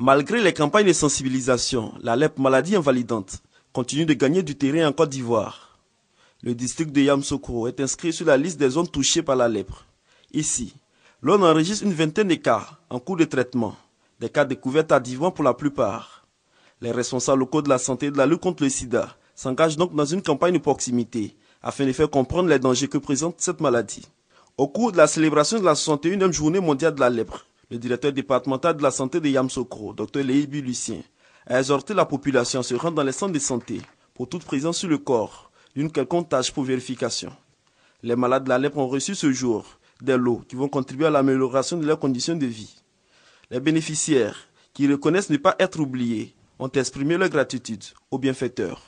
Malgré les campagnes de sensibilisation, la lèpre maladie invalidante continue de gagner du terrain en Côte d'Ivoire. Le district de Yamsoukro est inscrit sur la liste des zones touchées par la lèpre. Ici, l'on enregistre une vingtaine de cas en cours de traitement, des cas découverts tardivement pour la plupart. Les responsables locaux de la santé et de la lutte contre le sida s'engagent donc dans une campagne de proximité afin de faire comprendre les dangers que présente cette maladie. Au cours de la célébration de la 61e journée mondiale de la lèpre, le directeur départemental de la santé de Yamsokro, Dr Lehibi Lucien, a exhorté la population à se rendre dans les centres de santé pour toute présence sur le corps d'une quelconque tâche pour vérification. Les malades de la lèpre ont reçu ce jour des lots qui vont contribuer à l'amélioration de leurs conditions de vie. Les bénéficiaires, qui reconnaissent ne pas être oubliés, ont exprimé leur gratitude aux bienfaiteurs.